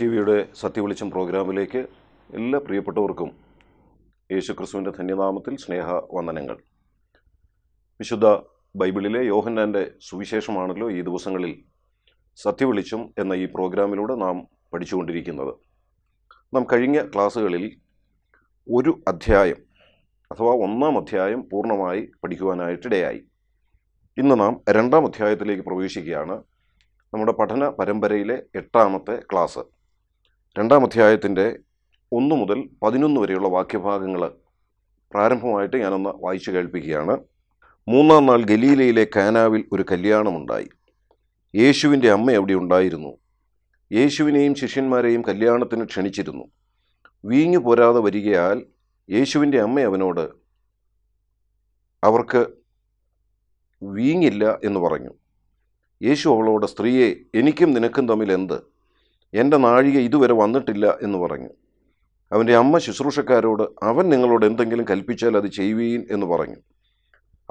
T വിയുടെ സത്യവിളിച്ചം പ്രോഗ്രാമിലേക്ക് എല്ലാ പ്രിയപ്പെട്ടവർക്കും യേശുക്രിസ്തുവിൻ്റെ ധന്യനാമത്തിൽ സ്നേഹ വന്ദനങ്ങൾ വിശുദ്ധ ബൈബിളിലെ യോഹന്നാൻ്റെ സുവിശേഷമാണല്ലോ ഈ ദിവസങ്ങളിൽ സത്യവിളിച്ചം എന്ന ഈ പ്രോഗ്രാമിലൂടെ നാം പഠിച്ചുകൊണ്ടിരിക്കുന്നത് നാം കഴിഞ്ഞ ക്ലാസ്സുകളിൽ ഒരു അധ്യായം അഥവാ ഒന്നാം അധ്യായം പൂർണ്ണമായി പഠിക്കുവാനായിട്ടിടയായി ഇന്ന് നാം രണ്ടാം അധ്യായത്തിലേക്ക് പ്രവേശിക്കുകയാണ് നമ്മുടെ പഠന പരമ്പരയിലെ എട്ടാമത്തെ ക്ലാസ് രണ്ടാം അധ്യായത്തിൻ്റെ ഒന്ന് മുതൽ പതിനൊന്ന് വരെയുള്ള വാക്യഭാഗങ്ങൾ പ്രാരംഭമായിട്ട് ഞാനൊന്ന് വായിച്ചു കേൾപ്പിക്കുകയാണ് മൂന്നാം നാൾ ഗലീലയിലെ കാനാവിൽ ഒരു കല്യാണമുണ്ടായി യേശുവിൻ്റെ അമ്മ അവിടെ ഉണ്ടായിരുന്നു യേശുവിനെയും ശിഷ്യന്മാരെയും കല്യാണത്തിന് ക്ഷണിച്ചിരുന്നു വീഞ്ഞു പോരാതെ വരികയാൽ യേശുവിൻ്റെ അമ്മ അവനോട് അവർക്ക് വീങ്ങില്ല എന്ന് പറഞ്ഞു യേശു അവളോട് സ്ത്രീയെ എനിക്കും നിനക്കും തമ്മിൽ എന്ത് എൻ്റെ നാഴിക ഇതുവരെ വന്നിട്ടില്ല എന്ന് പറഞ്ഞു അവൻ്റെ അമ്മ ശുശ്രൂഷക്കാരോട് അവൻ നിങ്ങളോട് എന്തെങ്കിലും കൽപ്പിച്ചാൽ അത് ചെയ്യുവീൻ എന്ന് പറഞ്ഞു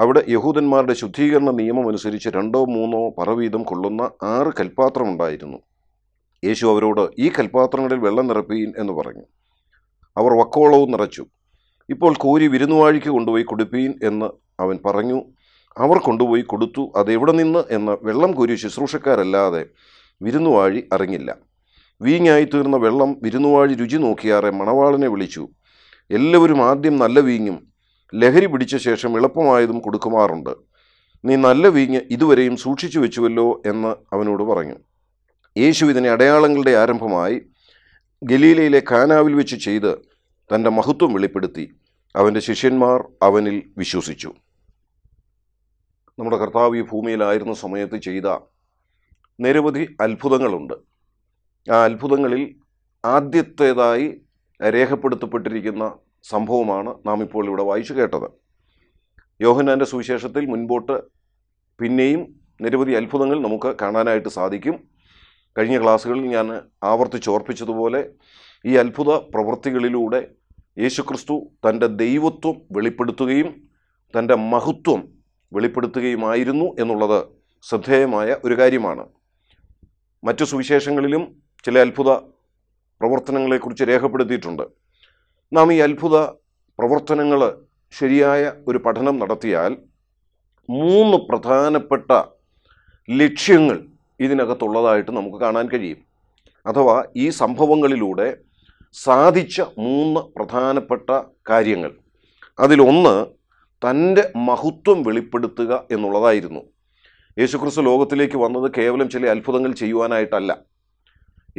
അവിടെ യഹൂദന്മാരുടെ ശുദ്ധീകരണ നിയമം അനുസരിച്ച് രണ്ടോ മൂന്നോ പറവീതം കൊള്ളുന്ന ആറ് കൽപ്പാത്രമുണ്ടായിരുന്നു യേശു അവരോട് ഈ കൽപ്പാത്രങ്ങളിൽ വെള്ളം നിറപ്പീൻ എന്ന് പറഞ്ഞു അവർ വക്കോളവും നിറച്ചു ഇപ്പോൾ കോരി വിരുന്നുവാഴിക്ക് കൊണ്ടുപോയി കൊടുപ്പീൻ എന്ന് അവൻ പറഞ്ഞു അവർ കൊണ്ടുപോയി കൊടുത്തു അതെവിടെ നിന്ന് എന്ന് വെള്ളം കോരി ശുശ്രൂഷക്കാരല്ലാതെ വിരുന്നുവാഴി അറിഞ്ഞില്ല തീർന്ന വെള്ളം വിരുന്നുവാഴി രുചി നോക്കിയാറെ മണവാളനെ വിളിച്ചു എല്ലാവരും ആദ്യം നല്ല വീഞ്ഞും ലഹരി പിടിച്ച ശേഷം എളുപ്പമായതും കൊടുക്കുമാറുണ്ട് നീ നല്ല വീഞ്ഞ് ഇതുവരെയും സൂക്ഷിച്ചു വെച്ചുവല്ലോ എന്ന് അവനോട് പറഞ്ഞു യേശു ഇതിനെ അടയാളങ്ങളുടെ ആരംഭമായി ഗലീലയിലെ കാനാവിൽ വെച്ച് ചെയ്ത് തൻ്റെ മഹത്വം വെളിപ്പെടുത്തി അവൻ്റെ ശിഷ്യന്മാർ അവനിൽ വിശ്വസിച്ചു നമ്മുടെ കർത്താവ് ഈ ഭൂമിയിലായിരുന്ന സമയത്ത് ചെയ്ത നിരവധി അത്ഭുതങ്ങളുണ്ട് ആ അത്ഭുതങ്ങളിൽ ആദ്യത്തേതായി രേഖപ്പെടുത്തപ്പെട്ടിരിക്കുന്ന സംഭവമാണ് നാം ഇപ്പോൾ ഇവിടെ വായിച്ചു കേട്ടത് യോഹനാൻ്റെ സുവിശേഷത്തിൽ മുൻപോട്ട് പിന്നെയും നിരവധി അത്ഭുതങ്ങൾ നമുക്ക് കാണാനായിട്ട് സാധിക്കും കഴിഞ്ഞ ക്ലാസ്സുകളിൽ ഞാൻ ആവർത്തിച്ചോർപ്പിച്ചതുപോലെ ഈ അത്ഭുത പ്രവൃത്തികളിലൂടെ യേശുക്രിസ്തു തൻ്റെ ദൈവത്വം വെളിപ്പെടുത്തുകയും തൻ്റെ മഹത്വം വെളിപ്പെടുത്തുകയുമായിരുന്നു എന്നുള്ളത് ശ്രദ്ധേയമായ ഒരു കാര്യമാണ് മറ്റു സുവിശേഷങ്ങളിലും ചില അത്ഭുത പ്രവർത്തനങ്ങളെക്കുറിച്ച് രേഖപ്പെടുത്തിയിട്ടുണ്ട് നാം ഈ അത്ഭുത പ്രവർത്തനങ്ങൾ ശരിയായ ഒരു പഠനം നടത്തിയാൽ മൂന്ന് പ്രധാനപ്പെട്ട ലക്ഷ്യങ്ങൾ ഇതിനകത്തുള്ളതായിട്ട് നമുക്ക് കാണാൻ കഴിയും അഥവാ ഈ സംഭവങ്ങളിലൂടെ സാധിച്ച മൂന്ന് പ്രധാനപ്പെട്ട കാര്യങ്ങൾ അതിലൊന്ന് തൻ്റെ മഹത്വം വെളിപ്പെടുത്തുക എന്നുള്ളതായിരുന്നു യേശുക്രിസ്തു ലോകത്തിലേക്ക് വന്നത് കേവലം ചില അത്ഭുതങ്ങൾ ചെയ്യുവാനായിട്ടല്ല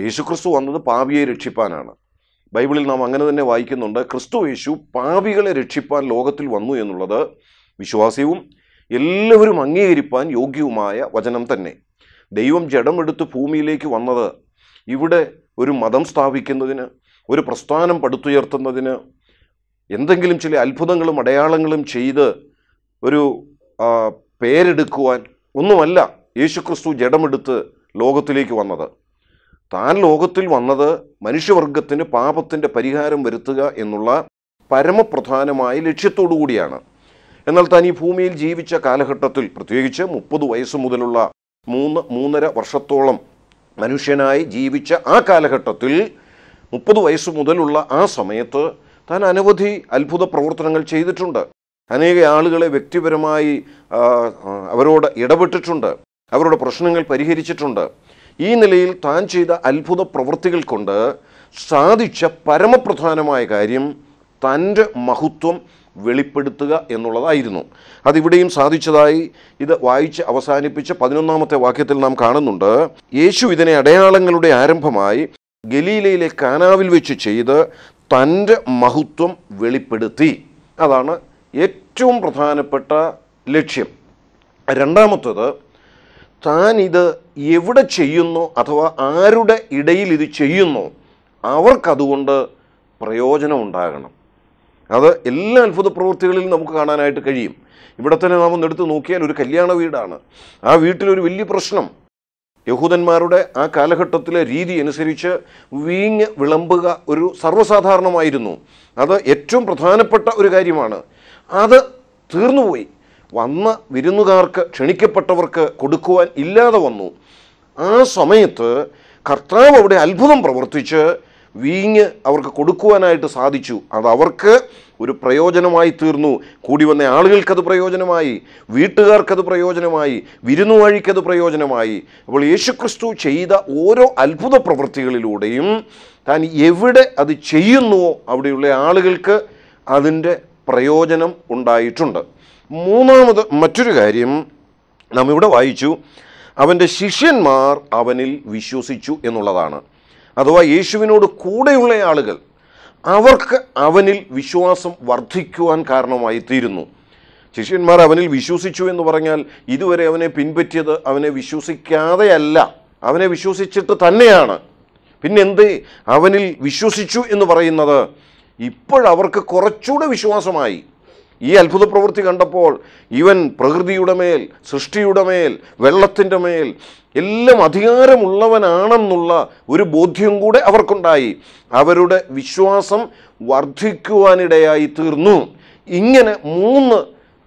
യേശുക്രിസ്തു വന്നത് പാപിയെ രക്ഷിപ്പാനാണ് ബൈബിളിൽ നാം അങ്ങനെ തന്നെ വായിക്കുന്നുണ്ട് ക്രിസ്തു യേശു പാപികളെ രക്ഷിപ്പാൻ ലോകത്തിൽ വന്നു എന്നുള്ളത് വിശ്വാസ്യവും എല്ലാവരും അംഗീകരിപ്പാൻ യോഗ്യവുമായ വചനം തന്നെ ദൈവം ജഡമെടുത്ത് ഭൂമിയിലേക്ക് വന്നത് ഇവിടെ ഒരു മതം സ്ഥാപിക്കുന്നതിന് ഒരു പ്രസ്ഥാനം പടുത്തുയർത്തുന്നതിന് എന്തെങ്കിലും ചില അത്ഭുതങ്ങളും അടയാളങ്ങളും ചെയ്ത് ഒരു പേരെടുക്കുവാൻ ഒന്നുമല്ല യേശുക്രിസ്തു ജഡമെടുത്ത് ലോകത്തിലേക്ക് വന്നത് താൻ ലോകത്തിൽ വന്നത് മനുഷ്യവർഗത്തിന് പാപത്തിൻ്റെ പരിഹാരം വരുത്തുക എന്നുള്ള പരമപ്രധാനമായ ലക്ഷ്യത്തോടു കൂടിയാണ് എന്നാൽ താൻ ഈ ഭൂമിയിൽ ജീവിച്ച കാലഘട്ടത്തിൽ പ്രത്യേകിച്ച് മുപ്പത് വയസ്സ് മുതലുള്ള മൂന്ന് മൂന്നര വർഷത്തോളം മനുഷ്യനായി ജീവിച്ച ആ കാലഘട്ടത്തിൽ മുപ്പത് വയസ്സ് മുതലുള്ള ആ സമയത്ത് താൻ അനവധി അത്ഭുത പ്രവർത്തനങ്ങൾ ചെയ്തിട്ടുണ്ട് അനേക ആളുകളെ വ്യക്തിപരമായി അവരോട് ഇടപെട്ടിട്ടുണ്ട് അവരുടെ പ്രശ്നങ്ങൾ പരിഹരിച്ചിട്ടുണ്ട് ഈ നിലയിൽ താൻ ചെയ്ത അത്ഭുത പ്രവൃത്തികൾ കൊണ്ട് സാധിച്ച പരമപ്രധാനമായ കാര്യം തൻ്റെ മഹത്വം വെളിപ്പെടുത്തുക എന്നുള്ളതായിരുന്നു അതിവിടെയും സാധിച്ചതായി ഇത് വായിച്ച് അവസാനിപ്പിച്ച പതിനൊന്നാമത്തെ വാക്യത്തിൽ നാം കാണുന്നുണ്ട് യേശു ഇതിനെ അടയാളങ്ങളുടെ ആരംഭമായി ഗലീലയിലെ കാനാവിൽ വെച്ച് ചെയ്ത് തൻ്റെ മഹത്വം വെളിപ്പെടുത്തി അതാണ് ഏറ്റവും പ്രധാനപ്പെട്ട ലക്ഷ്യം രണ്ടാമത്തത് താൻ ഇത് എവിടെ ചെയ്യുന്നു അഥവാ ആരുടെ ഇടയിൽ ഇത് ചെയ്യുന്നു അവർക്കതുകൊണ്ട് പ്രയോജനം ഉണ്ടാകണം അത് എല്ലാ അത്ഭുത പ്രവൃത്തികളിലും നമുക്ക് കാണാനായിട്ട് കഴിയും ഇവിടെ തന്നെ നാം ഒന്നെടുത്ത് നോക്കിയാൽ ഒരു കല്യാണ വീടാണ് ആ വീട്ടിലൊരു വലിയ പ്രശ്നം യഹൂദന്മാരുടെ ആ കാലഘട്ടത്തിലെ രീതി അനുസരിച്ച് വീഞ്ഞ് വിളമ്പുക ഒരു സർവ്വസാധാരണമായിരുന്നു അത് ഏറ്റവും പ്രധാനപ്പെട്ട ഒരു കാര്യമാണ് അത് തീർന്നുപോയി വന്ന വിരുന്നുകാർക്ക് ക്ഷണിക്കപ്പെട്ടവർക്ക് കൊടുക്കുവാൻ ഇല്ലാതെ വന്നു ആ സമയത്ത് കർത്താവ് അവിടെ അത്ഭുതം പ്രവർത്തിച്ച് വീഞ്ഞ് അവർക്ക് കൊടുക്കുവാനായിട്ട് സാധിച്ചു അത് അവർക്ക് ഒരു പ്രയോജനമായി തീർന്നു കൂടി വന്ന ആളുകൾക്കത് പ്രയോജനമായി വീട്ടുകാർക്കത് പ്രയോജനമായി വിരുന്നു വഴിക്കത് പ്രയോജനമായി അപ്പോൾ യേശുക്രിസ്തു ചെയ്ത ഓരോ അത്ഭുത പ്രവൃത്തികളിലൂടെയും താൻ എവിടെ അത് ചെയ്യുന്നുവോ അവിടെയുള്ള ആളുകൾക്ക് അതിൻ്റെ പ്രയോജനം ഉണ്ടായിട്ടുണ്ട് മൂന്നാമത് മറ്റൊരു കാര്യം നാം ഇവിടെ വായിച്ചു അവൻ്റെ ശിഷ്യന്മാർ അവനിൽ വിശ്വസിച്ചു എന്നുള്ളതാണ് അഥവാ യേശുവിനോട് കൂടെയുള്ള ആളുകൾ അവർക്ക് അവനിൽ വിശ്വാസം വർദ്ധിക്കുവാൻ കാരണമായി തീരുന്നു ശിഷ്യന്മാർ അവനിൽ വിശ്വസിച്ചു എന്ന് പറഞ്ഞാൽ ഇതുവരെ അവനെ പിൻപറ്റിയത് അവനെ വിശ്വസിക്കാതെയല്ല അവനെ വിശ്വസിച്ചിട്ട് തന്നെയാണ് പിന്നെന്തേ അവനിൽ വിശ്വസിച്ചു എന്ന് പറയുന്നത് ഇപ്പോഴവർക്ക് കുറച്ചുകൂടെ വിശ്വാസമായി ഈ അത്ഭുത പ്രവൃത്തി കണ്ടപ്പോൾ ഇവൻ പ്രകൃതിയുടെ മേൽ സൃഷ്ടിയുടെ മേൽ വെള്ളത്തിൻ്റെ മേൽ എല്ലാം അധികാരമുള്ളവനാണെന്നുള്ള ഒരു ബോധ്യം കൂടെ അവർക്കുണ്ടായി അവരുടെ വിശ്വാസം വർദ്ധിക്കുവാനിടയായി തീർന്നു ഇങ്ങനെ മൂന്ന്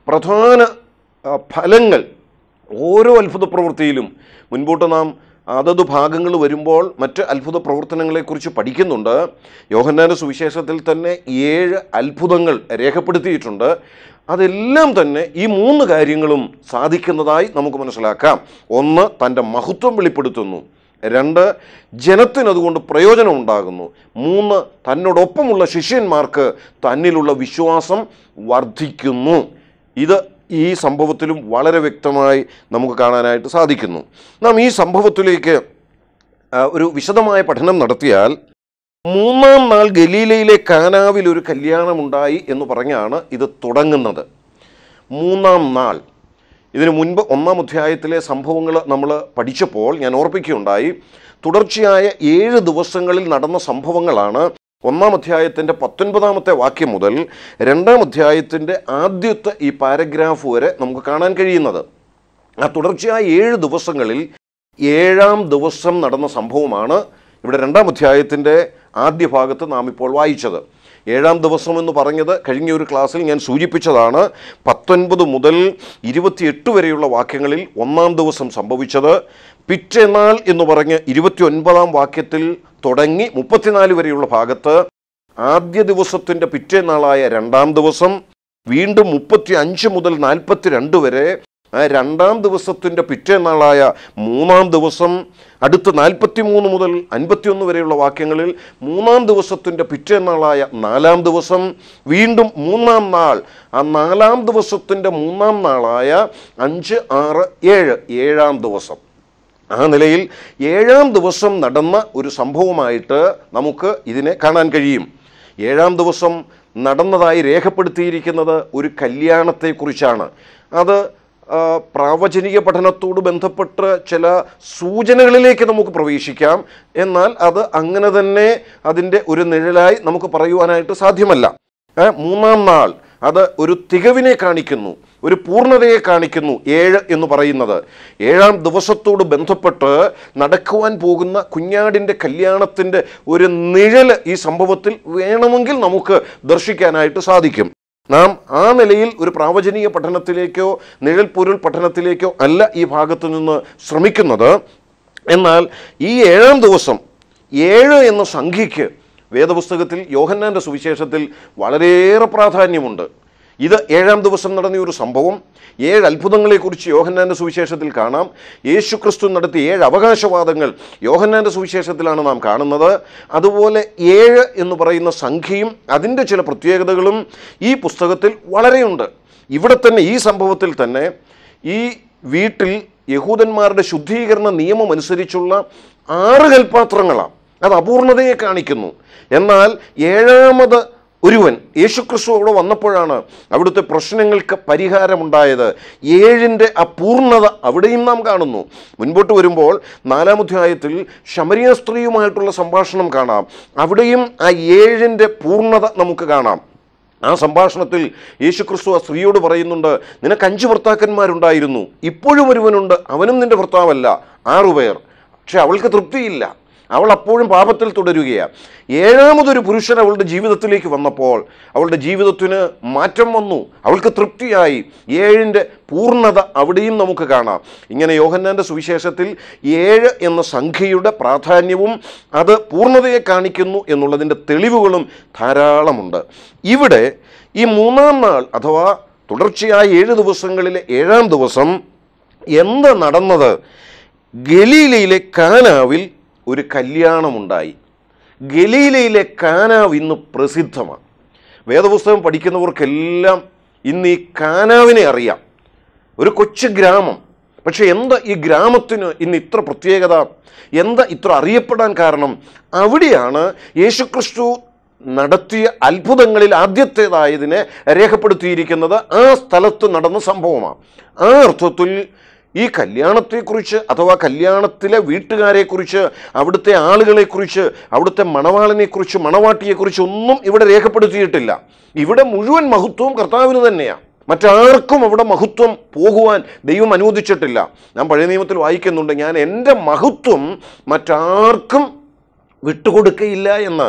പ്രധാന ഫലങ്ങൾ ഓരോ അത്ഭുത പ്രവൃത്തിയിലും മുൻപോട്ട് നാം അതത് ഭാഗങ്ങൾ വരുമ്പോൾ മറ്റ് അത്ഭുത പ്രവർത്തനങ്ങളെക്കുറിച്ച് പഠിക്കുന്നുണ്ട് യോഹന്നാന സുവിശേഷത്തിൽ തന്നെ ഏഴ് അത്ഭുതങ്ങൾ രേഖപ്പെടുത്തിയിട്ടുണ്ട് അതെല്ലാം തന്നെ ഈ മൂന്ന് കാര്യങ്ങളും സാധിക്കുന്നതായി നമുക്ക് മനസ്സിലാക്കാം ഒന്ന് തൻ്റെ മഹത്വം വെളിപ്പെടുത്തുന്നു രണ്ട് ജനത്തിന് അതുകൊണ്ട് പ്രയോജനം ഉണ്ടാകുന്നു മൂന്ന് തന്നോടൊപ്പമുള്ള ശിഷ്യന്മാർക്ക് തന്നിലുള്ള വിശ്വാസം വർദ്ധിക്കുന്നു ഇത് ഈ സംഭവത്തിലും വളരെ വ്യക്തമായി നമുക്ക് കാണാനായിട്ട് സാധിക്കുന്നു നാം ഈ സംഭവത്തിലേക്ക് ഒരു വിശദമായ പഠനം നടത്തിയാൽ മൂന്നാം നാൾ ഗലീലയിലെ കാനാവിൽ ഒരു കല്യാണമുണ്ടായി എന്ന് പറഞ്ഞാണ് ഇത് തുടങ്ങുന്നത് മൂന്നാം നാൾ ഇതിനു മുൻപ് ഒന്നാം അധ്യായത്തിലെ സംഭവങ്ങൾ നമ്മൾ പഠിച്ചപ്പോൾ ഞാൻ ഓർപ്പിക്കുകയുണ്ടായി തുടർച്ചയായ ഏഴ് ദിവസങ്ങളിൽ നടന്ന സംഭവങ്ങളാണ് ഒന്നാം അധ്യായത്തിൻ്റെ പത്തൊൻപതാമത്തെ വാക്യം മുതൽ രണ്ടാം അധ്യായത്തിൻ്റെ ആദ്യത്തെ ഈ പാരഗ്രാഫ് വരെ നമുക്ക് കാണാൻ കഴിയുന്നത് ആ തുടർച്ചയായ ഏഴ് ദിവസങ്ങളിൽ ഏഴാം ദിവസം നടന്ന സംഭവമാണ് ഇവിടെ രണ്ടാം അധ്യായത്തിൻ്റെ ആദ്യ ഭാഗത്ത് നാം ഇപ്പോൾ വായിച്ചത് ഏഴാം ദിവസം എന്ന് പറഞ്ഞത് കഴിഞ്ഞ ഒരു ക്ലാസ്സിൽ ഞാൻ സൂചിപ്പിച്ചതാണ് പത്തൊൻപത് മുതൽ ഇരുപത്തിയെട്ട് വരെയുള്ള വാക്യങ്ങളിൽ ഒന്നാം ദിവസം സംഭവിച്ചത് പിറ്റെന്നാൾ എന്ന് പറഞ്ഞ് ഇരുപത്തി ഒൻപതാം വാക്യത്തിൽ തുടങ്ങി മുപ്പത്തിനാല് വരെയുള്ള ഭാഗത്ത് ആദ്യ ദിവസത്തിൻ്റെ പിറ്റേന്നാളായ രണ്ടാം ദിവസം വീണ്ടും മുപ്പത്തി അഞ്ച് മുതൽ നാൽപ്പത്തിരണ്ട് വരെ ആ രണ്ടാം ദിവസത്തിൻ്റെ പിറ്റേന്നാളായ മൂന്നാം ദിവസം അടുത്ത നാൽപ്പത്തി മൂന്ന് മുതൽ അൻപത്തിയൊന്ന് വരെയുള്ള വാക്യങ്ങളിൽ മൂന്നാം ദിവസത്തിൻ്റെ പിറ്റേന്നാളായ നാലാം ദിവസം വീണ്ടും മൂന്നാം നാൾ ആ നാലാം ദിവസത്തിൻ്റെ മൂന്നാം നാളായ അഞ്ച് ആറ് ഏഴ് ഏഴാം ദിവസം ആ നിലയിൽ ഏഴാം ദിവസം നടന്ന ഒരു സംഭവമായിട്ട് നമുക്ക് ഇതിനെ കാണാൻ കഴിയും ഏഴാം ദിവസം നടന്നതായി രേഖപ്പെടുത്തിയിരിക്കുന്നത് ഒരു കല്യാണത്തെക്കുറിച്ചാണ് അത് പ്രാവചനിക പഠനത്തോട് ബന്ധപ്പെട്ട് ചില സൂചനകളിലേക്ക് നമുക്ക് പ്രവേശിക്കാം എന്നാൽ അത് അങ്ങനെ തന്നെ അതിൻ്റെ ഒരു നിഴലായി നമുക്ക് പറയുവാനായിട്ട് സാധ്യമല്ല മൂന്നാം നാൾ അത് ഒരു തികവിനെ കാണിക്കുന്നു ഒരു പൂർണ്ണതയെ കാണിക്കുന്നു ഏഴ് എന്ന് പറയുന്നത് ഏഴാം ദിവസത്തോട് ബന്ധപ്പെട്ട് നടക്കുവാൻ പോകുന്ന കുഞ്ഞാടിൻ്റെ കല്യാണത്തിൻ്റെ ഒരു നിഴൽ ഈ സംഭവത്തിൽ വേണമെങ്കിൽ നമുക്ക് ദർശിക്കാനായിട്ട് സാധിക്കും നാം ആ നിലയിൽ ഒരു പ്രാവചനീയ പഠനത്തിലേക്കോ നിഴൽ പൊരുൾ പഠനത്തിലേക്കോ അല്ല ഈ ഭാഗത്തു നിന്ന് ശ്രമിക്കുന്നത് എന്നാൽ ഈ ഏഴാം ദിവസം ഏഴ് എന്ന സംഖ്യയ്ക്ക് വേദപുസ്തകത്തിൽ യോഹന്നാൻ്റെ സുവിശേഷത്തിൽ വളരെയേറെ പ്രാധാന്യമുണ്ട് ഇത് ഏഴാം ദിവസം നടന്ന ഒരു സംഭവം ഏഴ് അത്ഭുതങ്ങളെക്കുറിച്ച് യോഹന്നാൻ്റെ സുവിശേഷത്തിൽ കാണാം യേശു ക്രിസ്തു നടത്തിയ ഏഴ് അവകാശവാദങ്ങൾ യോഹന്നാൻ്റെ സുവിശേഷത്തിലാണ് നാം കാണുന്നത് അതുപോലെ ഏഴ് എന്ന് പറയുന്ന സംഖ്യയും അതിൻ്റെ ചില പ്രത്യേകതകളും ഈ പുസ്തകത്തിൽ വളരെയുണ്ട് ഇവിടെ തന്നെ ഈ സംഭവത്തിൽ തന്നെ ഈ വീട്ടിൽ യഹൂദന്മാരുടെ ശുദ്ധീകരണ നിയമം അനുസരിച്ചുള്ള ആറ് കൽപ്പാത്രങ്ങളാണ് അത് അപൂർണതയെ കാണിക്കുന്നു എന്നാൽ ഏഴാമത് ഒരുവൻ യേശുക്രിസ്തു അവിടെ വന്നപ്പോഴാണ് അവിടുത്തെ പ്രശ്നങ്ങൾക്ക് പരിഹാരമുണ്ടായത് ഏഴിൻ്റെ അപൂർണത അവിടെയും നാം കാണുന്നു മുൻപോട്ട് വരുമ്പോൾ നാലാമധ്യായത്തിൽ ശമരിയ സ്ത്രീയുമായിട്ടുള്ള സംഭാഷണം കാണാം അവിടെയും ആ ഏഴിൻ്റെ പൂർണ്ണത നമുക്ക് കാണാം ആ സംഭാഷണത്തിൽ യേശുക്രിസ്തു ആ സ്ത്രീയോട് പറയുന്നുണ്ട് നിനക്ക് അഞ്ച് ഭർത്താക്കന്മാരുണ്ടായിരുന്നു ഇപ്പോഴും ഒരുവനുണ്ട് അവനും നിന്റെ ഭർത്താവല്ല ആറുപേർ പക്ഷെ അവൾക്ക് തൃപ്തിയില്ല അവൾ അപ്പോഴും പാപത്തിൽ തുടരുകയാണ് ഏഴാമതൊരു പുരുഷൻ അവളുടെ ജീവിതത്തിലേക്ക് വന്നപ്പോൾ അവളുടെ ജീവിതത്തിന് മാറ്റം വന്നു അവൾക്ക് തൃപ്തിയായി ഏഴിൻ്റെ പൂർണ്ണത അവിടെയും നമുക്ക് കാണാം ഇങ്ങനെ യോഹന്നാൻ്റെ സുവിശേഷത്തിൽ ഏഴ് എന്ന സംഖ്യയുടെ പ്രാധാന്യവും അത് പൂർണ്ണതയെ കാണിക്കുന്നു എന്നുള്ളതിൻ്റെ തെളിവുകളും ധാരാളമുണ്ട് ഇവിടെ ഈ മൂന്നാം നാൾ അഥവാ തുടർച്ചയായ ഏഴ് ദിവസങ്ങളിലെ ഏഴാം ദിവസം എന്ത് നടന്നത് ഗലീലയിലെ കാനാവിൽ ഒരു കല്യാണമുണ്ടായി ഗലീലയിലെ കാനാവ് ഇന്ന് പ്രസിദ്ധമാണ് വേദപുസ്തകം പഠിക്കുന്നവർക്കെല്ലാം ഇന്ന് ഈ കാനാവിനെ അറിയാം ഒരു കൊച്ചു ഗ്രാമം പക്ഷേ എന്താ ഈ ഗ്രാമത്തിന് ഇന്ന് ഇത്ര പ്രത്യേകത എന്താ ഇത്ര അറിയപ്പെടാൻ കാരണം അവിടെയാണ് യേശുക്രിസ്തു നടത്തിയ അത്ഭുതങ്ങളിൽ ആദ്യത്തേതായതിനെ രേഖപ്പെടുത്തിയിരിക്കുന്നത് ആ സ്ഥലത്ത് നടന്ന സംഭവമാണ് ആ അർത്ഥത്തിൽ ഈ കല്യാണത്തെക്കുറിച്ച് അഥവാ കല്യാണത്തിലെ വീട്ടുകാരെക്കുറിച്ച് അവിടുത്തെ ആളുകളെക്കുറിച്ച് അവിടുത്തെ മണവാളിനെക്കുറിച്ച് മണവാട്ടിയെക്കുറിച്ച് ഒന്നും ഇവിടെ രേഖപ്പെടുത്തിയിട്ടില്ല ഇവിടെ മുഴുവൻ മഹത്വവും കർത്താവിന് തന്നെയാണ് മറ്റാർക്കും അവിടെ മഹത്വം പോകുവാൻ ദൈവം അനുവദിച്ചിട്ടില്ല ഞാൻ പഴയ നിയമത്തിൽ വായിക്കുന്നുണ്ട് ഞാൻ എൻ്റെ മഹത്വം മറ്റാർക്കും വിട്ടുകൊടുക്കുകയില്ല എന്ന്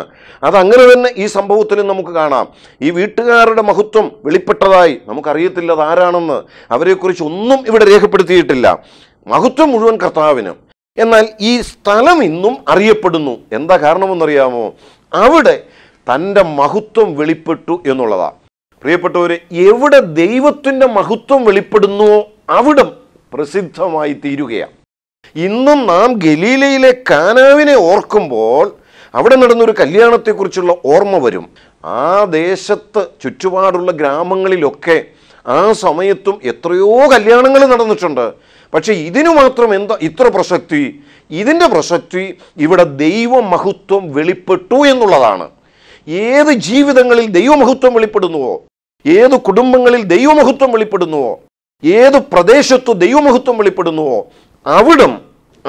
അതങ്ങനെ തന്നെ ഈ സംഭവത്തിൽ നമുക്ക് കാണാം ഈ വീട്ടുകാരുടെ മഹത്വം വെളിപ്പെട്ടതായി നമുക്കറിയത്തില്ല അതാരാണെന്ന് അവരെക്കുറിച്ച് ഒന്നും ഇവിടെ രേഖപ്പെടുത്തിയിട്ടില്ല മഹത്വം മുഴുവൻ കർത്താവിന് എന്നാൽ ഈ സ്ഥലം ഇന്നും അറിയപ്പെടുന്നു എന്താ കാരണമെന്നറിയാമോ അവിടെ തൻ്റെ മഹത്വം വെളിപ്പെട്ടു എന്നുള്ളതാണ് പ്രിയപ്പെട്ടവർ എവിടെ ദൈവത്തിൻ്റെ മഹത്വം വെളിപ്പെടുന്നുവോ അവിടം പ്രസിദ്ധമായി തീരുകയാണ് ഇന്നും നാം ഗലീലയിലെ കാനാവിനെ ഓർക്കുമ്പോൾ അവിടെ നടന്നൊരു കല്യാണത്തെക്കുറിച്ചുള്ള ഓർമ്മ വരും ആ ദേശത്ത് ചുറ്റുപാടുള്ള ഗ്രാമങ്ങളിലൊക്കെ ആ സമയത്തും എത്രയോ കല്യാണങ്ങൾ നടന്നിട്ടുണ്ട് പക്ഷേ ഇതിനു മാത്രം എന്താ ഇത്ര പ്രസക്തി ഇതിൻ്റെ പ്രസക്തി ഇവിടെ ദൈവമഹത്വം വെളിപ്പെട്ടു എന്നുള്ളതാണ് ഏത് ജീവിതങ്ങളിൽ ദൈവമഹത്വം വെളിപ്പെടുന്നുവോ ഏത് കുടുംബങ്ങളിൽ ദൈവമഹത്വം വെളിപ്പെടുന്നുവോ ഏത് പ്രദേശത്തു ദൈവമഹത്വം വെളിപ്പെടുന്നുവോ അവിടം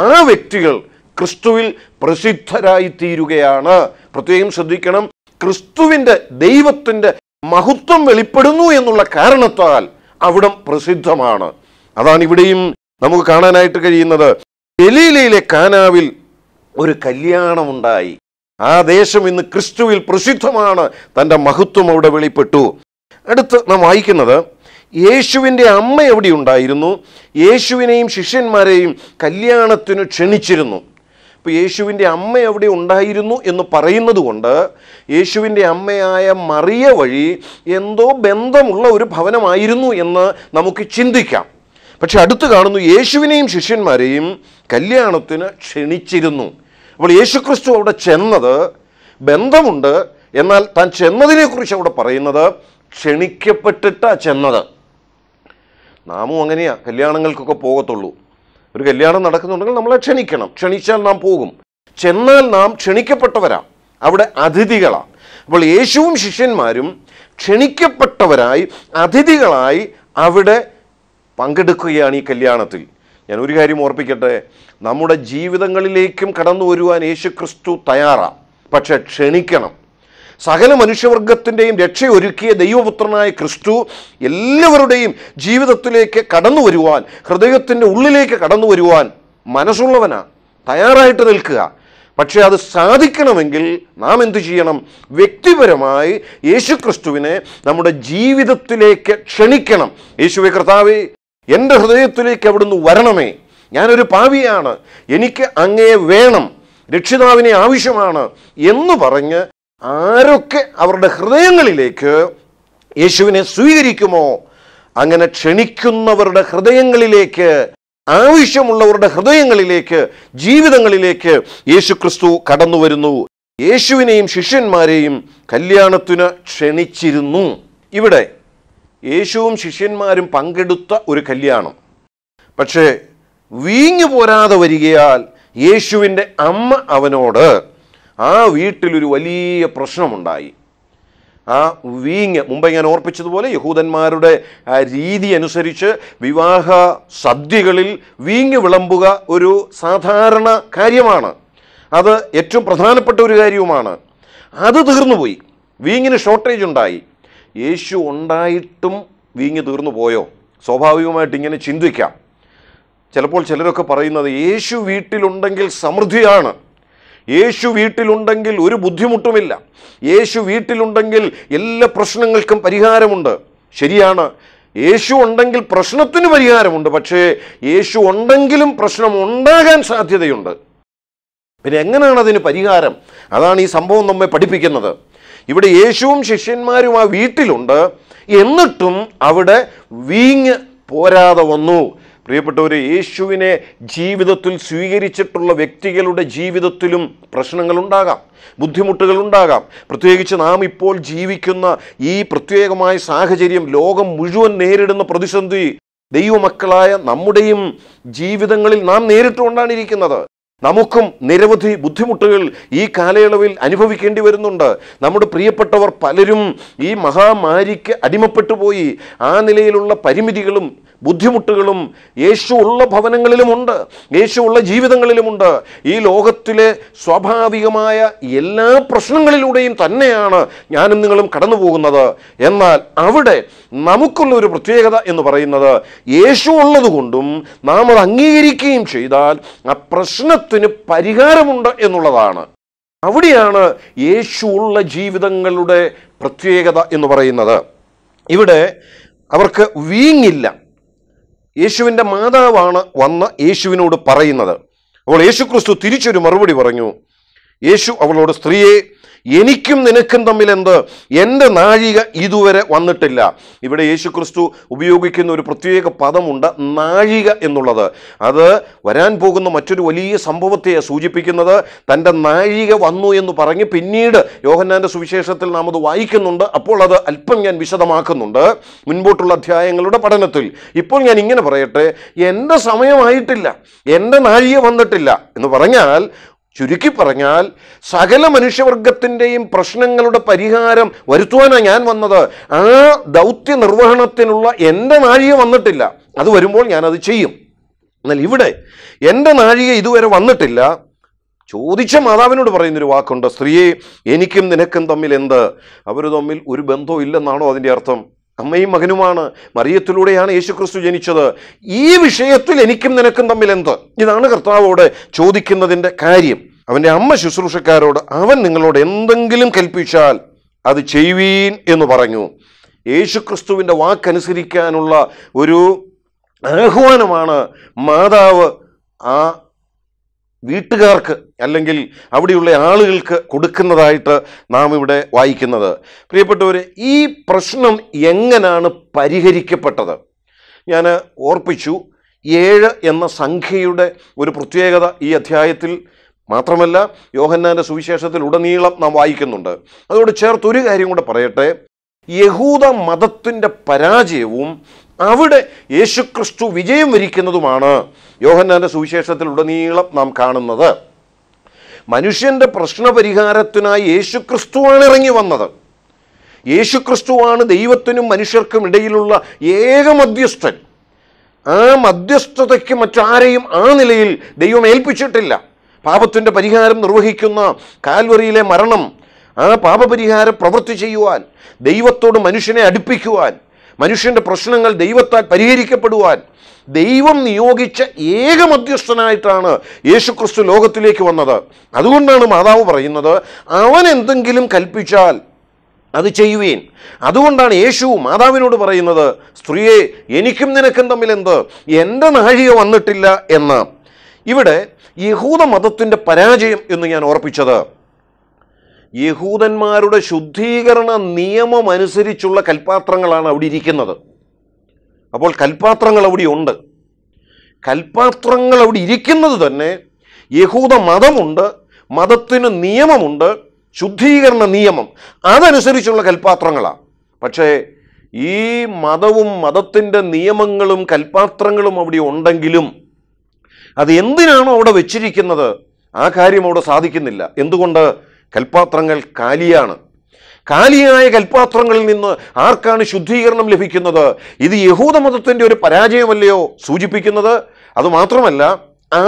ആ വ്യക്തികൾ ക്രിസ്തുവിൽ പ്രസിദ്ധരായി തീരുകയാണ് പ്രത്യേകം ശ്രദ്ധിക്കണം ക്രിസ്തുവിൻ്റെ ദൈവത്തിൻ്റെ മഹത്വം വെളിപ്പെടുന്നു എന്നുള്ള കാരണത്താൽ അവിടം പ്രസിദ്ധമാണ് അതാണ് ഇവിടെയും നമുക്ക് കാണാനായിട്ട് കഴിയുന്നത് ഗലീലയിലെ കാനാവിൽ ഒരു കല്യാണമുണ്ടായി ആ ദേശം ഇന്ന് ക്രിസ്തുവിൽ പ്രസിദ്ധമാണ് തൻ്റെ മഹത്വം അവിടെ വെളിപ്പെട്ടു അടുത്ത് നാം വായിക്കുന്നത് യേശുവിൻ്റെ അമ്മ എവിടെ ഉണ്ടായിരുന്നു യേശുവിനെയും ശിഷ്യന്മാരെയും കല്യാണത്തിന് ക്ഷണിച്ചിരുന്നു ഇപ്പോൾ യേശുവിൻ്റെ അമ്മ എവിടെ ഉണ്ടായിരുന്നു എന്ന് പറയുന്നത് കൊണ്ട് യേശുവിൻ്റെ അമ്മയായ മറിയ വഴി എന്തോ ബന്ധമുള്ള ഒരു ഭവനമായിരുന്നു എന്ന് നമുക്ക് ചിന്തിക്കാം പക്ഷെ അടുത്ത് കാണുന്നു യേശുവിനെയും ശിഷ്യന്മാരെയും കല്യാണത്തിന് ക്ഷണിച്ചിരുന്നു അപ്പോൾ യേശുക്രിസ്തു അവിടെ ചെന്നത് ബന്ധമുണ്ട് എന്നാൽ താൻ ചെന്നതിനെക്കുറിച്ച് അവിടെ പറയുന്നത് ക്ഷണിക്കപ്പെട്ടിട്ടാണ് ചെന്നത് നാമും അങ്ങനെയാ കല്യാണങ്ങൾക്കൊക്കെ പോകത്തുള്ളൂ ഒരു കല്യാണം നടക്കുന്നുണ്ടെങ്കിൽ നമ്മളെ ക്ഷണിക്കണം ക്ഷണിച്ചാൽ നാം പോകും ചെന്നാൽ നാം ക്ഷണിക്കപ്പെട്ടവരാ അവിടെ അതിഥികളാണ് അപ്പോൾ യേശുവും ശിഷ്യന്മാരും ക്ഷണിക്കപ്പെട്ടവരായി അതിഥികളായി അവിടെ പങ്കെടുക്കുകയാണ് ഈ കല്യാണത്തിൽ ഞാൻ ഒരു കാര്യം ഓർപ്പിക്കട്ടെ നമ്മുടെ ജീവിതങ്ങളിലേക്കും കടന്നു വരുവാൻ യേശു ക്രിസ്തു തയ്യാറാണ് പക്ഷെ ക്ഷണിക്കണം സകല മനുഷ്യവർഗത്തിൻ്റെയും രക്ഷയൊരുക്കിയ ദൈവപുത്രനായ ക്രിസ്തു എല്ലാവരുടെയും ജീവിതത്തിലേക്ക് കടന്നു വരുവാൻ ഹൃദയത്തിൻ്റെ ഉള്ളിലേക്ക് കടന്നു വരുവാൻ മനസ്സുള്ളവനാ തയ്യാറായിട്ട് നിൽക്കുക പക്ഷേ അത് സാധിക്കണമെങ്കിൽ നാം എന്തു ചെയ്യണം വ്യക്തിപരമായി യേശു ക്രിസ്തുവിനെ നമ്മുടെ ജീവിതത്തിലേക്ക് ക്ഷണിക്കണം യേശുവെ കർത്താവേ എൻ്റെ ഹൃദയത്തിലേക്ക് അവിടുന്ന് വരണമേ ഞാനൊരു പാവിയാണ് എനിക്ക് അങ്ങയെ വേണം രക്ഷിതാവിനെ ആവശ്യമാണ് എന്ന് പറഞ്ഞ് ആരൊക്കെ അവരുടെ ഹൃദയങ്ങളിലേക്ക് യേശുവിനെ സ്വീകരിക്കുമോ അങ്ങനെ ക്ഷണിക്കുന്നവരുടെ ഹൃദയങ്ങളിലേക്ക് ആവശ്യമുള്ളവരുടെ ഹൃദയങ്ങളിലേക്ക് ജീവിതങ്ങളിലേക്ക് യേശു ക്രിസ്തു കടന്നു വരുന്നു യേശുവിനെയും ശിഷ്യന്മാരെയും കല്യാണത്തിന് ക്ഷണിച്ചിരുന്നു ഇവിടെ യേശുവും ശിഷ്യന്മാരും പങ്കെടുത്ത ഒരു കല്യാണം പക്ഷേ വീഞ്ഞു പോരാതെ വരികയാൽ യേശുവിൻ്റെ അമ്മ അവനോട് ആ വീട്ടിലൊരു വലിയ പ്രശ്നമുണ്ടായി ആ വീങ് മുമ്പ് ഞാൻ ഓർപ്പിച്ചതുപോലെ യഹൂദന്മാരുടെ രീതി അനുസരിച്ച് വിവാഹ സദ്യകളിൽ വീങ്ങ് വിളമ്പുക ഒരു സാധാരണ കാര്യമാണ് അത് ഏറ്റവും പ്രധാനപ്പെട്ട ഒരു കാര്യവുമാണ് അത് തീർന്നുപോയി വീങ്ങിന് ഷോർട്ടേജ് ഉണ്ടായി യേശു ഉണ്ടായിട്ടും വീങ്ങ് തീർന്നു പോയോ സ്വാഭാവികമായിട്ട് ഇങ്ങനെ ചിന്തിക്കാം ചിലപ്പോൾ ചിലരൊക്കെ പറയുന്നത് യേശു വീട്ടിലുണ്ടെങ്കിൽ സമൃദ്ധിയാണ് യേശു വീട്ടിലുണ്ടെങ്കിൽ ഒരു ബുദ്ധിമുട്ടുമില്ല യേശു വീട്ടിലുണ്ടെങ്കിൽ എല്ലാ പ്രശ്നങ്ങൾക്കും പരിഹാരമുണ്ട് ശരിയാണ് യേശു ഉണ്ടെങ്കിൽ പ്രശ്നത്തിന് പരിഹാരമുണ്ട് പക്ഷേ യേശു ഉണ്ടെങ്കിലും പ്രശ്നം ഉണ്ടാകാൻ സാധ്യതയുണ്ട് പിന്നെ എങ്ങനെയാണ് അതിന് പരിഹാരം അതാണ് ഈ സംഭവം നമ്മെ പഠിപ്പിക്കുന്നത് ഇവിടെ യേശുവും ശിഷ്യന്മാരും ആ വീട്ടിലുണ്ട് എന്നിട്ടും അവിടെ വീങ്ങ് പോരാതെ വന്നു പ്രിയപ്പെട്ടവരെ യേശുവിനെ ജീവിതത്തിൽ സ്വീകരിച്ചിട്ടുള്ള വ്യക്തികളുടെ ജീവിതത്തിലും പ്രശ്നങ്ങളുണ്ടാകാം ബുദ്ധിമുട്ടുകളുണ്ടാകാം പ്രത്യേകിച്ച് നാം ഇപ്പോൾ ജീവിക്കുന്ന ഈ പ്രത്യേകമായ സാഹചര്യം ലോകം മുഴുവൻ നേരിടുന്ന പ്രതിസന്ധി ദൈവമക്കളായ നമ്മുടെയും ജീവിതങ്ങളിൽ നാം നേരിട്ടുകൊണ്ടാണ് ഇരിക്കുന്നത് നമുക്കും നിരവധി ബുദ്ധിമുട്ടുകൾ ഈ കാലയളവിൽ അനുഭവിക്കേണ്ടി വരുന്നുണ്ട് നമ്മുടെ പ്രിയപ്പെട്ടവർ പലരും ഈ മഹാമാരിക്ക് അടിമപ്പെട്ടു പോയി ആ നിലയിലുള്ള പരിമിതികളും ബുദ്ധിമുട്ടുകളും യേശു ഉള്ള ഭവനങ്ങളിലുമുണ്ട് യേശു ഉള്ള ജീവിതങ്ങളിലുമുണ്ട് ഈ ലോകത്തിലെ സ്വാഭാവികമായ എല്ലാ പ്രശ്നങ്ങളിലൂടെയും തന്നെയാണ് ഞാനും നിങ്ങളും കടന്നു പോകുന്നത് എന്നാൽ അവിടെ നമുക്കുള്ള ഒരു പ്രത്യേകത എന്ന് പറയുന്നത് യേശു ഉള്ളതുകൊണ്ടും നാം അത് അംഗീകരിക്കുകയും ചെയ്താൽ ആ പ്രശ്നത്തിന് പരിഹാരമുണ്ട് എന്നുള്ളതാണ് അവിടെയാണ് യേശു ഉള്ള ജീവിതങ്ങളുടെ പ്രത്യേകത എന്ന് പറയുന്നത് ഇവിടെ അവർക്ക് വീങ്ങില്ല യേശുവിൻ്റെ മാതാവാണ് വന്ന് യേശുവിനോട് പറയുന്നത് അപ്പോൾ യേശു ക്രിസ്തു തിരിച്ചൊരു മറുപടി പറഞ്ഞു യേശു അവളോട് സ്ത്രീയെ എനിക്കും നിനക്കും തമ്മിൽ എന്ത് എൻ്റെ നാഴിക ഇതുവരെ വന്നിട്ടില്ല ഇവിടെ യേശുക്രിസ്തു ഉപയോഗിക്കുന്ന ഒരു പ്രത്യേക പദമുണ്ട് നാഴിക എന്നുള്ളത് അത് വരാൻ പോകുന്ന മറ്റൊരു വലിയ സംഭവത്തെ സൂചിപ്പിക്കുന്നത് തൻ്റെ നാഴിക വന്നു എന്ന് പറഞ്ഞ് പിന്നീട് യോഹന്നാൻ്റെ സുവിശേഷത്തിൽ നാം അത് വായിക്കുന്നുണ്ട് അപ്പോൾ അത് അല്പം ഞാൻ വിശദമാക്കുന്നുണ്ട് മുൻപോട്ടുള്ള അധ്യായങ്ങളുടെ പഠനത്തിൽ ഇപ്പോൾ ഞാൻ ഇങ്ങനെ പറയട്ടെ എൻ്റെ സമയമായിട്ടില്ല എൻ്റെ നാഴിക വന്നിട്ടില്ല എന്ന് പറഞ്ഞാൽ ചുരുക്കി പറഞ്ഞാൽ സകല മനുഷ്യവർഗത്തിൻ്റെയും പ്രശ്നങ്ങളുടെ പരിഹാരം വരുത്തുവാനാണ് ഞാൻ വന്നത് ആ ദൗത്യ നിർവഹണത്തിനുള്ള എൻ്റെ നാഴിക വന്നിട്ടില്ല അത് വരുമ്പോൾ ഞാനത് ചെയ്യും എന്നാൽ ഇവിടെ എൻ്റെ നാഴിക ഇതുവരെ വന്നിട്ടില്ല ചോദിച്ച മാതാവിനോട് പറയുന്നൊരു വാക്കുണ്ട് സ്ത്രീയെ എനിക്കും നിനക്കും തമ്മിൽ എന്ത് അവർ തമ്മിൽ ഒരു ബന്ധവും ഇല്ലെന്നാണോ അതിൻ്റെ അർത്ഥം അമ്മയും മകനുമാണ് മറിയത്തിലൂടെയാണ് യേശുക്രിസ്തു ജനിച്ചത് ഈ വിഷയത്തിൽ എനിക്കും നിനക്കും തമ്മിൽ എന്ത് ഇതാണ് കർത്താവോട് ചോദിക്കുന്നതിൻ്റെ കാര്യം അവൻ്റെ അമ്മ ശുശ്രൂഷക്കാരോട് അവൻ നിങ്ങളോട് എന്തെങ്കിലും കൽപ്പിച്ചാൽ അത് ചെയ്യുവീൻ എന്ന് പറഞ്ഞു യേശുക്രിസ്തുവിൻ്റെ വാക്കനുസരിക്കാനുള്ള ഒരു ആഹ്വാനമാണ് മാതാവ് ആ വീട്ടുകാർക്ക് അല്ലെങ്കിൽ അവിടെയുള്ള ആളുകൾക്ക് കൊടുക്കുന്നതായിട്ട് നാം ഇവിടെ വായിക്കുന്നത് പ്രിയപ്പെട്ടവരെ ഈ പ്രശ്നം എങ്ങനെയാണ് പരിഹരിക്കപ്പെട്ടത് ഞാൻ ഓർപ്പിച്ചു ഏഴ് എന്ന സംഖ്യയുടെ ഒരു പ്രത്യേകത ഈ അധ്യായത്തിൽ മാത്രമല്ല യോഹന്നാൻ്റെ സുവിശേഷത്തിൽ ഉടനീളം നാം വായിക്കുന്നുണ്ട് അതോട് ചേർത്ത് ഒരു കാര്യം കൂടെ പറയട്ടെ യഹൂദ മതത്തിൻ്റെ പരാജയവും അവിടെ യേശുക്രിസ്തു വിജയം വരിക്കുന്നതുമാണ് യോഹന്നാൻ്റെ സുവിശേഷത്തിൽ ഉടനീളം നാം കാണുന്നത് മനുഷ്യൻ്റെ പ്രശ്നപരിഹാരത്തിനായി യേശുക്രിസ്തുവാണ് ഇറങ്ങി വന്നത് യേശുക്രിസ്തുവാണ് ദൈവത്തിനും മനുഷ്യർക്കും ഇടയിലുള്ള ഏക മധ്യസ്ഥൻ ആ മധ്യസ്ഥതയ്ക്ക് മറ്റാരെയും ആ നിലയിൽ ദൈവം ഏൽപ്പിച്ചിട്ടില്ല പാപത്തിൻ്റെ പരിഹാരം നിർവഹിക്കുന്ന കാൽവറിയിലെ മരണം ആ പാപപരിഹാര പ്രവൃത്തി ചെയ്യുവാൻ ദൈവത്തോട് മനുഷ്യനെ അടുപ്പിക്കുവാൻ മനുഷ്യൻ്റെ പ്രശ്നങ്ങൾ ദൈവത്താൽ പരിഹരിക്കപ്പെടുവാൻ ദൈവം നിയോഗിച്ച ഏക മധ്യസ്ഥനായിട്ടാണ് യേശുക്രിസ്തു ലോകത്തിലേക്ക് വന്നത് അതുകൊണ്ടാണ് മാതാവ് പറയുന്നത് അവൻ എന്തെങ്കിലും കൽപ്പിച്ചാൽ അത് ചെയ്യുവീൻ അതുകൊണ്ടാണ് യേശു മാതാവിനോട് പറയുന്നത് സ്ത്രീയെ എനിക്കും നിനക്കും തമ്മിൽ എന്ത് എൻ്റെ നാഴിക വന്നിട്ടില്ല എന്ന് ഇവിടെ യഹൂദ മതത്തിൻ്റെ പരാജയം എന്ന് ഞാൻ ഓർപ്പിച്ചത് യഹൂദന്മാരുടെ ശുദ്ധീകരണ നിയമം അനുസരിച്ചുള്ള കൽപ്പാത്രങ്ങളാണ് അവിടെ ഇരിക്കുന്നത് അപ്പോൾ കൽപ്പാത്രങ്ങൾ അവിടെ ഉണ്ട് കൽപ്പാത്രങ്ങൾ അവിടെ ഇരിക്കുന്നത് തന്നെ യഹൂദ മതമുണ്ട് മതത്തിന് നിയമമുണ്ട് ശുദ്ധീകരണ നിയമം അതനുസരിച്ചുള്ള കൽപ്പാത്രങ്ങളാണ് പക്ഷേ ഈ മതവും മതത്തിൻ്റെ നിയമങ്ങളും കൽപ്പാത്രങ്ങളും അവിടെ ഉണ്ടെങ്കിലും അത് എന്തിനാണോ അവിടെ വെച്ചിരിക്കുന്നത് ആ കാര്യം അവിടെ സാധിക്കുന്നില്ല എന്തുകൊണ്ട് കൽപ്പാത്രങ്ങൾ കാലിയാണ് കാലിയായ കൽപ്പാത്രങ്ങളിൽ നിന്ന് ആർക്കാണ് ശുദ്ധീകരണം ലഭിക്കുന്നത് ഇത് യഹൂദ മതത്തിൻ്റെ ഒരു പരാജയമല്ലയോ സൂചിപ്പിക്കുന്നത് അതുമാത്രമല്ല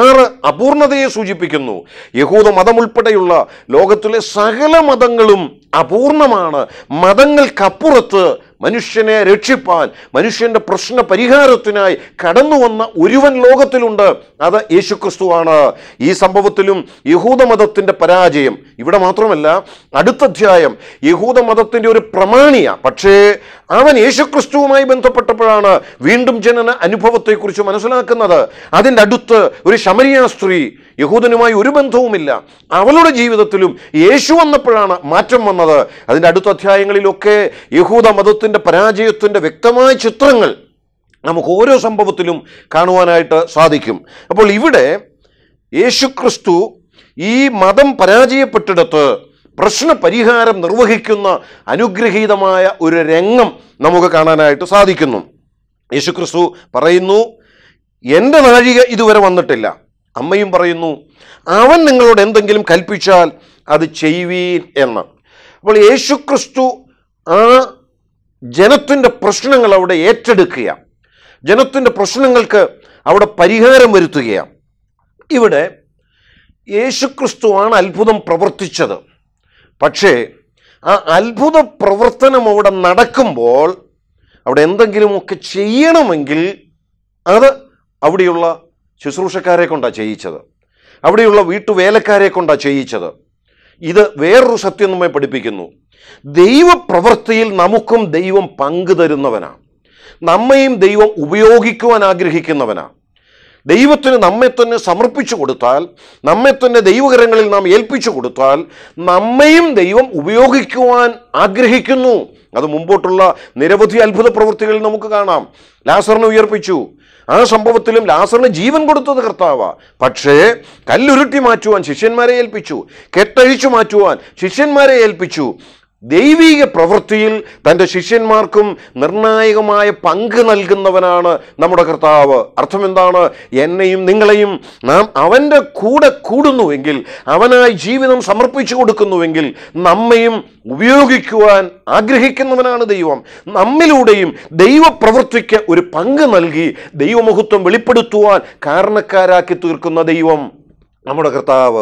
ആറ് അപൂർണതയെ സൂചിപ്പിക്കുന്നു യഹൂദ മതം ഉൾപ്പെടെയുള്ള ലോകത്തിലെ സകല മതങ്ങളും അപൂർണമാണ് മതങ്ങൾക്കപ്പുറത്ത് മനുഷ്യനെ രക്ഷിപ്പാൻ മനുഷ്യൻ്റെ പ്രശ്ന പരിഹാരത്തിനായി കടന്നു വന്ന ഒരുവൻ ലോകത്തിലുണ്ട് അത് യേശുക്രിസ്തുവാണ് ഈ സംഭവത്തിലും യഹൂദമതത്തിൻ്റെ പരാജയം ഇവിടെ മാത്രമല്ല അടുത്ത അധ്യായം യഹൂദമതത്തിൻ്റെ ഒരു പ്രമാണിയ പക്ഷേ അവൻ യേശുക്രിസ്തുവുമായി ബന്ധപ്പെട്ടപ്പോഴാണ് വീണ്ടും ജനന അനുഭവത്തെക്കുറിച്ച് മനസ്സിലാക്കുന്നത് അതിൻ്റെ അടുത്ത് ഒരു ശമരിയ സ്ത്രീ യഹൂദനുമായി ഒരു ബന്ധവുമില്ല അവളുടെ ജീവിതത്തിലും യേശു വന്നപ്പോഴാണ് മാറ്റം വന്നത് അതിൻ്റെ അടുത്ത അധ്യായങ്ങളിലൊക്കെ യഹൂദ മതത്തിൻ്റെ പരാജയത്തിൻ്റെ വ്യക്തമായ ചിത്രങ്ങൾ നമുക്ക് ഓരോ സംഭവത്തിലും കാണുവാനായിട്ട് സാധിക്കും അപ്പോൾ ഇവിടെ യേശുക്രിസ്തു ഈ മതം പരാജയപ്പെട്ടിടത്ത് പ്രശ്നപരിഹാരം നിർവഹിക്കുന്ന അനുഗ്രഹീതമായ ഒരു രംഗം നമുക്ക് കാണാനായിട്ട് സാധിക്കുന്നു യേശുക്രിസ്തു പറയുന്നു എൻ്റെ നാഴിക ഇതുവരെ വന്നിട്ടില്ല അമ്മയും പറയുന്നു അവൻ നിങ്ങളോട് എന്തെങ്കിലും കൽപ്പിച്ചാൽ അത് ചെയ്യുവീൻ എന്ന് അപ്പോൾ യേശുക്രിസ്തു ആ ജനത്തിൻ്റെ പ്രശ്നങ്ങൾ അവിടെ ഏറ്റെടുക്കുക ജനത്തിൻ്റെ പ്രശ്നങ്ങൾക്ക് അവിടെ പരിഹാരം വരുത്തുകയാണ് ഇവിടെ യേശുക്രിസ്തുവാണ് അത്ഭുതം പ്രവർത്തിച്ചത് പക്ഷേ ആ അത്ഭുത പ്രവർത്തനം അവിടെ നടക്കുമ്പോൾ അവിടെ എന്തെങ്കിലുമൊക്കെ ചെയ്യണമെങ്കിൽ അത് അവിടെയുള്ള ശുശ്രൂഷക്കാരെ കൊണ്ടാണ് ചെയ്യിച്ചത് അവിടെയുള്ള വീട്ടുവേലക്കാരെ കൊണ്ടാണ് ചെയ്യിച്ചത് ഇത് വേറൊരു സത്യം നമ്മെ പഠിപ്പിക്കുന്നു ദൈവപ്രവൃത്തിയിൽ നമുക്കും ദൈവം പങ്കു തരുന്നവനാണ് നമ്മയും ദൈവം ഉപയോഗിക്കുവാൻ ആഗ്രഹിക്കുന്നവനാണ് ദൈവത്തിന് നമ്മെ തന്നെ സമർപ്പിച്ചു കൊടുത്താൽ നമ്മെ തന്നെ ദൈവകരങ്ങളിൽ നാം ഏൽപ്പിച്ചു കൊടുത്താൽ നമ്മയും ദൈവം ഉപയോഗിക്കുവാൻ ആഗ്രഹിക്കുന്നു അത് മുമ്പോട്ടുള്ള നിരവധി അത്ഭുത പ്രവൃത്തികളിൽ നമുക്ക് കാണാം ലാസറിനെ ഉയർപ്പിച്ചു ആ സംഭവത്തിലും ലാസറിന് ജീവൻ കൊടുത്തത് കർത്താവ പക്ഷേ കല്ലുരുട്ടി മാറ്റുവാൻ ശിഷ്യന്മാരെ ഏൽപ്പിച്ചു കെട്ടഴിച്ചു മാറ്റുവാൻ ശിഷ്യന്മാരെ ഏൽപ്പിച്ചു ദൈവീക പ്രവൃത്തിയിൽ തൻ്റെ ശിഷ്യന്മാർക്കും നിർണായകമായ പങ്ക് നൽകുന്നവനാണ് നമ്മുടെ കർത്താവ് അർത്ഥം എന്താണ് എന്നെയും നിങ്ങളെയും നാം അവൻ്റെ കൂടെ കൂടുന്നുവെങ്കിൽ അവനായി ജീവിതം സമർപ്പിച്ചു കൊടുക്കുന്നുവെങ്കിൽ നമ്മയും ഉപയോഗിക്കുവാൻ ആഗ്രഹിക്കുന്നവനാണ് ദൈവം നമ്മിലൂടെയും ദൈവപ്രവൃത്തിക്ക് ഒരു പങ്ക് നൽകി ദൈവമഹത്വം വെളിപ്പെടുത്തുവാൻ കാരണക്കാരാക്കി തീർക്കുന്ന ദൈവം നമ്മുടെ കർത്താവ്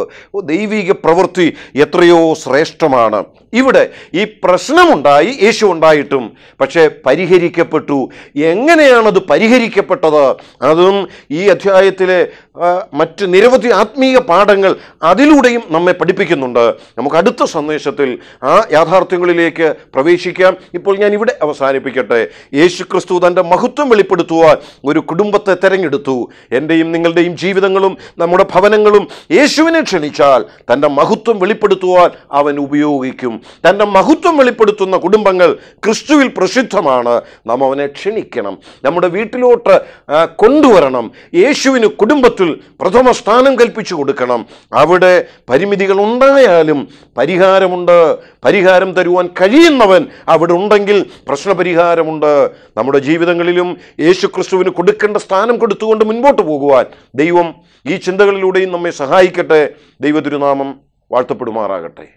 ദൈവിക പ്രവൃത്തി എത്രയോ ശ്രേഷ്ഠമാണ് ഇവിടെ ഈ പ്രശ്നമുണ്ടായി യേശു ഉണ്ടായിട്ടും പക്ഷേ പരിഹരിക്കപ്പെട്ടു എങ്ങനെയാണത് പരിഹരിക്കപ്പെട്ടത് അതും ഈ അധ്യായത്തിലെ മറ്റ് നിരവധി ആത്മീയ പാഠങ്ങൾ അതിലൂടെയും നമ്മെ പഠിപ്പിക്കുന്നുണ്ട് നമുക്ക് അടുത്ത സന്ദേശത്തിൽ ആ യാഥാർത്ഥ്യങ്ങളിലേക്ക് പ്രവേശിക്കാം ഇപ്പോൾ ഞാൻ ഇവിടെ അവസാനിപ്പിക്കട്ടെ യേശു ക്രിസ്തു തൻ്റെ മഹത്വം വെളിപ്പെടുത്തുവാൻ ഒരു കുടുംബത്തെ തെരഞ്ഞെടുത്തു എൻ്റെയും നിങ്ങളുടെയും ജീവിതങ്ങളും നമ്മുടെ ഭവനങ്ങളും യേശുവിനെ ക്ഷണിച്ചാൽ തൻ്റെ മഹത്വം വെളിപ്പെടുത്തുവാൻ അവൻ ഉപയോഗിക്കും തൻ്റെ മഹത്വം വെളിപ്പെടുത്തുന്ന കുടുംബങ്ങൾ ക്രിസ്തുവിൽ പ്രസിദ്ധമാണ് നാം അവനെ ക്ഷണിക്കണം നമ്മുടെ വീട്ടിലോട്ട് കൊണ്ടുവരണം യേശുവിന് കുടുംബത്തിൽ പ്രഥമ സ്ഥാനം കൽപ്പിച്ചു കൊടുക്കണം അവിടെ പരിമിതികൾ ഉണ്ടായാലും പരിഹാരമുണ്ട് പരിഹാരം തരുവാൻ കഴിയുന്നവൻ അവിടെ ഉണ്ടെങ്കിൽ പ്രശ്നപരിഹാരമുണ്ട് നമ്മുടെ ജീവിതങ്ങളിലും യേശു ക്രിസ്തുവിന് കൊടുക്കേണ്ട സ്ഥാനം കൊടുത്തുകൊണ്ട് മുൻപോട്ട് പോകുവാൻ ദൈവം ഈ ചിന്തകളിലൂടെയും നമ്മെ സഹായിക്കട്ടെ ദൈവതിരുനാമം വാഴ്ത്തപ്പെടുമാറാകട്ടെ